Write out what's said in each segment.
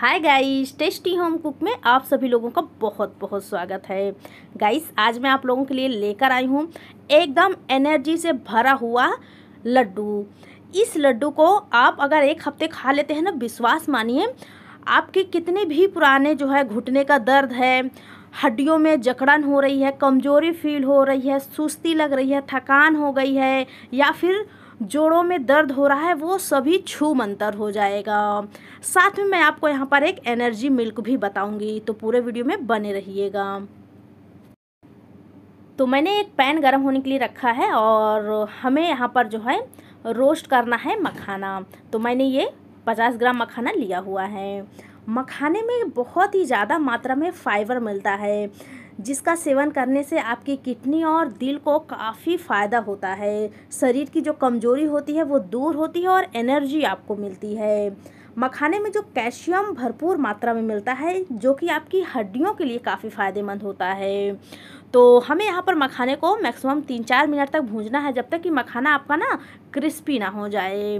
हाय guys tasty home cook में आप सभी लोगों का बहुत बहुत स्वागत है गाइस आज मैं आप लोगों के लिए लेकर आई हूँ एकदम एनर्जी से भरा हुआ लड्डू इस लड्डू को आप अगर एक हफ्ते खा लेते हैं ना विश्वास मानिए आपके कितने भी पुराने जो है घुटने का दर्द है हड्डियों में जकड़न हो रही है कमज़ोरी फील हो रही है सुस्ती लग रही है थकान हो गई है या फिर जोड़ों में दर्द हो रहा है वो सभी छू मंतर हो जाएगा साथ में मैं आपको यहाँ पर एक एनर्जी मिल्क भी बताऊँगी तो पूरे वीडियो में बने रहिएगा तो मैंने एक पैन गर्म होने के लिए रखा है और हमें यहाँ पर जो है रोस्ट करना है मखाना तो मैंने ये पचास ग्राम मखाना लिया हुआ है मखाने में बहुत ही ज़्यादा मात्रा में फाइबर मिलता है जिसका सेवन करने से आपकी किडनी और दिल को काफ़ी फ़ायदा होता है शरीर की जो कमज़ोरी होती है वो दूर होती है और एनर्जी आपको मिलती है मखाने में जो कैल्शियम भरपूर मात्रा में मिलता है जो कि आपकी हड्डियों के लिए काफ़ी फ़ायदेमंद होता है तो हमें यहाँ पर मखाने को मैक्सिमम तीन चार मिनट तक भूजना है जब तक कि मखाना आपका ना क्रिस्पी ना हो जाए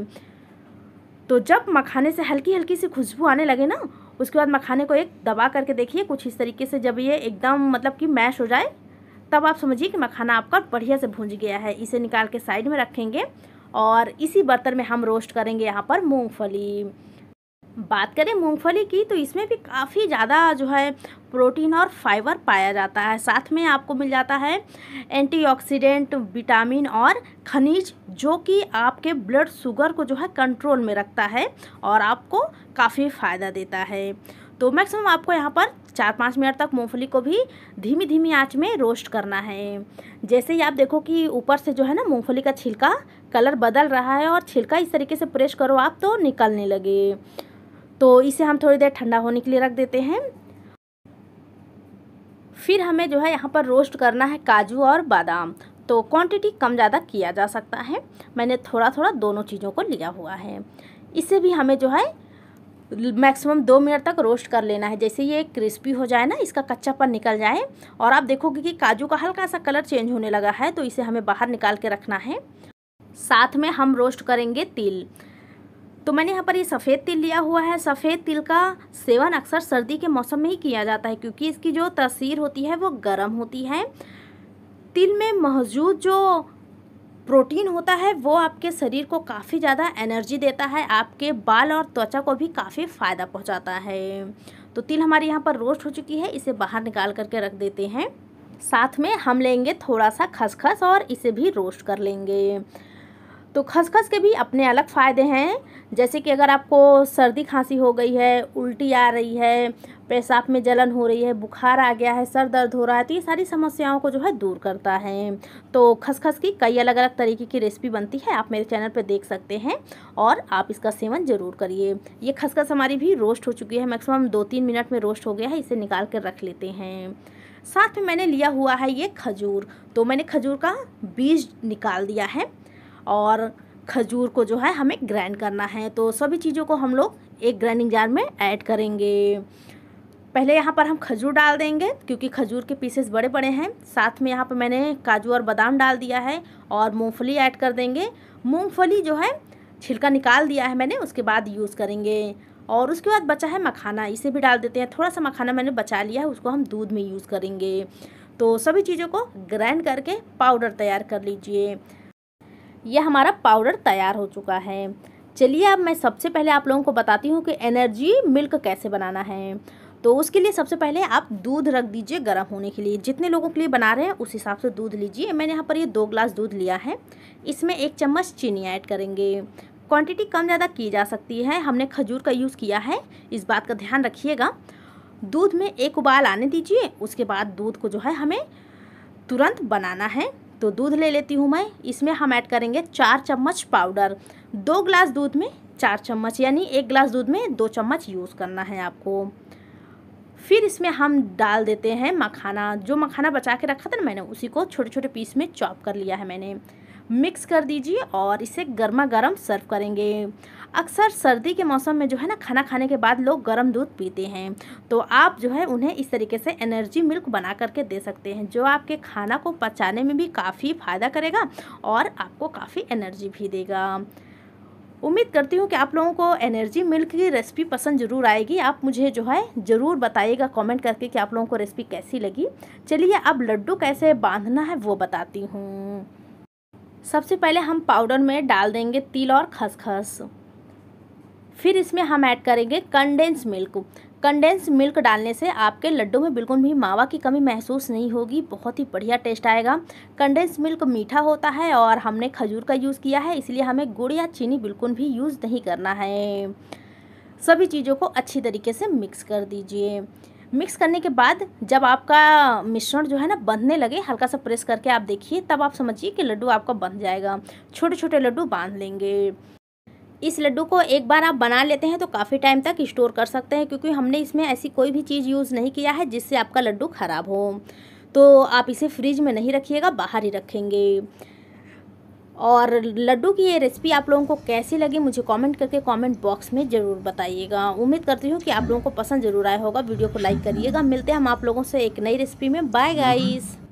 तो जब मखाने से हल्की हल्की सी खुशबू आने लगे ना उसके बाद मखाने को एक दबा करके देखिए कुछ इस तरीके से जब ये एकदम मतलब कि मैश हो जाए तब आप समझिए कि मखाना आपका बढ़िया से भूंज गया है इसे निकाल के साइड में रखेंगे और इसी बर्तन में हम रोस्ट करेंगे यहाँ पर मूँगफली बात करें मूंगफली की तो इसमें भी काफ़ी ज़्यादा जो है प्रोटीन और फाइबर पाया जाता है साथ में आपको मिल जाता है एंटीऑक्सीडेंट विटामिन और खनिज जो कि आपके ब्लड शुगर को जो है कंट्रोल में रखता है और आपको काफ़ी फ़ायदा देता है तो मैक्सिमम आपको यहाँ पर चार पाँच मिनट तक मूंगफली को भी धीमी धीमी आँच में रोस्ट करना है जैसे ही आप देखो कि ऊपर से जो है ना मूँगफली का छिलका कलर बदल रहा है और छिलका इस तरीके से प्रेस करो आप तो निकलने लगे तो इसे हम थोड़ी देर ठंडा होने के लिए रख देते हैं फिर हमें जो है यहाँ पर रोस्ट करना है काजू और बादाम तो क्वांटिटी कम ज़्यादा किया जा सकता है मैंने थोड़ा थोड़ा दोनों चीज़ों को लिया हुआ है इसे भी हमें जो है मैक्सिमम दो मिनट तक रोस्ट कर लेना है जैसे ये क्रिस्पी हो जाए ना इसका कच्चापन निकल जाए और आप देखोगे कि काजू का हल्का सा कलर चेंज होने लगा है तो इसे हमें बाहर निकाल के रखना है साथ में हम रोस्ट करेंगे तिल तो मैंने यहाँ पर ये सफ़ेद तिल लिया हुआ है सफ़ेद तिल का सेवन अक्सर सर्दी के मौसम में ही किया जाता है क्योंकि इसकी जो तसीर होती है वो गर्म होती है तिल में मौजूद जो प्रोटीन होता है वो आपके शरीर को काफ़ी ज़्यादा एनर्जी देता है आपके बाल और त्वचा को भी काफ़ी फ़ायदा पहुँचाता है तो तिल हमारे यहाँ पर रोस्ट हो चुकी है इसे बाहर निकाल करके रख देते हैं साथ में हम लेंगे थोड़ा सा खसखस और इसे भी रोस्ट कर लेंगे तो खसखस के भी अपने अलग फ़ायदे हैं जैसे कि अगर आपको सर्दी खांसी हो गई है उल्टी आ रही है पेशाब में जलन हो रही है बुखार आ गया है सर दर्द हो रहा है तो ये सारी समस्याओं को जो है दूर करता है तो खसखस की कई अलग अलग तरीके की रेसिपी बनती है आप मेरे चैनल पर देख सकते हैं और आप इसका सेवन ज़रूर करिए ये खसखस हमारी भी रोस्ट हो चुकी है मैक्सिमम दो तीन मिनट में रोस्ट हो गया है इसे निकाल कर रख लेते हैं साथ में मैंने लिया हुआ है ये खजूर तो मैंने खजूर का बीज निकाल दिया है और खजूर को जो है हमें ग्राइंड करना है तो सभी चीज़ों को हम लोग एक ग्राइंडिंग जार में ऐड करेंगे पहले यहाँ पर हम खजूर डाल देंगे क्योंकि खजूर के पीसेस बड़े बड़े हैं साथ में यहाँ पर मैंने काजू और बादाम डाल दिया है और मूंगफली ऐड कर देंगे मूंगफली जो है छिलका निकाल दिया है मैंने उसके बाद यूज़ करेंगे और उसके बाद बचा है मखाना इसे भी डाल देते हैं थोड़ा सा मखाना मैंने बचा लिया है उसको हम दूध में यूज़ करेंगे तो सभी चीज़ों को ग्राइंड करके पाउडर तैयार कर लीजिए यह हमारा पाउडर तैयार हो चुका है चलिए अब मैं सबसे पहले आप लोगों को बताती हूँ कि एनर्जी मिल्क कैसे बनाना है तो उसके लिए सबसे पहले आप दूध रख दीजिए गर्म होने के लिए जितने लोगों के लिए बना रहे हैं उस हिसाब से दूध लीजिए मैंने यहाँ पर ये दो ग्लास दूध लिया है इसमें एक चम्मच चीनी ऐड करेंगे क्वांटिटी कम ज़्यादा की जा सकती है हमने खजूर का यूज़ किया है इस बात का ध्यान रखिएगा दूध में एक उबाल आने दीजिए उसके बाद दूध को जो है हमें तुरंत बनाना है तो दूध ले लेती हूँ मैं इसमें हम ऐड करेंगे चार चम्मच पाउडर दो ग्लास दूध में चार चम्मच यानी एक ग्लास दूध में दो चम्मच यूज़ करना है आपको फिर इसमें हम डाल देते हैं मखाना जो मखाना बचा के रखा था ना मैंने उसी को छोटे छोटे पीस में चॉप कर लिया है मैंने मिक्स कर दीजिए और इसे गर्मा गर्म सर्व करेंगे अक्सर सर्दी के मौसम में जो है ना खाना खाने के बाद लोग गर्म दूध पीते हैं तो आप जो है उन्हें इस तरीके से एनर्जी मिल्क बना करके दे सकते हैं जो आपके खाना को पचाने में भी काफ़ी फ़ायदा करेगा और आपको काफ़ी एनर्जी भी देगा उम्मीद करती हूँ कि आप लोगों को एनर्जी मिल्क की रेसिपी पसंद ज़रूर आएगी आप मुझे जो है ज़रूर बताइएगा कमेंट करके कि आप लोगों को रेसिपी कैसी लगी चलिए अब लड्डू कैसे बांधना है वो बताती हूँ सबसे पहले हम पाउडर में डाल देंगे तिल और खसखस फिर इसमें हम ऐड करेंगे कंडेंस मिल्क कंडेंस मिल्क डालने से आपके लड्डू में बिल्कुल भी मावा की कमी महसूस नहीं होगी बहुत ही बढ़िया टेस्ट आएगा कंडेंस मिल्क मीठा होता है और हमने खजूर का यूज़ किया है इसलिए हमें गुड़ या चीनी बिल्कुल भी यूज़ नहीं करना है सभी चीज़ों को अच्छी तरीके से मिक्स कर दीजिए मिक्स करने के बाद जब आपका मिश्रण जो है ना बंधने लगे हल्का सा प्रेस करके आप देखिए तब आप समझिए कि लड्डू आपका बंध जाएगा छोटे छोटे लड्डू बांध लेंगे इस लड्डू को एक बार आप बना लेते हैं तो काफ़ी टाइम तक स्टोर कर सकते हैं क्योंकि हमने इसमें ऐसी कोई भी चीज़ यूज़ नहीं किया है जिससे आपका लड्डू ख़राब हो तो आप इसे फ्रिज में नहीं रखिएगा बाहर ही रखेंगे और लड्डू की ये रेसिपी आप लोगों को कैसी लगी मुझे कमेंट करके कमेंट बॉक्स में ज़रूर बताइएगा उम्मीद करती हूँ कि आप लोगों को पसंद ज़रूर आया होगा वीडियो को लाइक करिएगा मिलते हैं हम आप लोगों से एक नई रेसिपी में बाय गाइस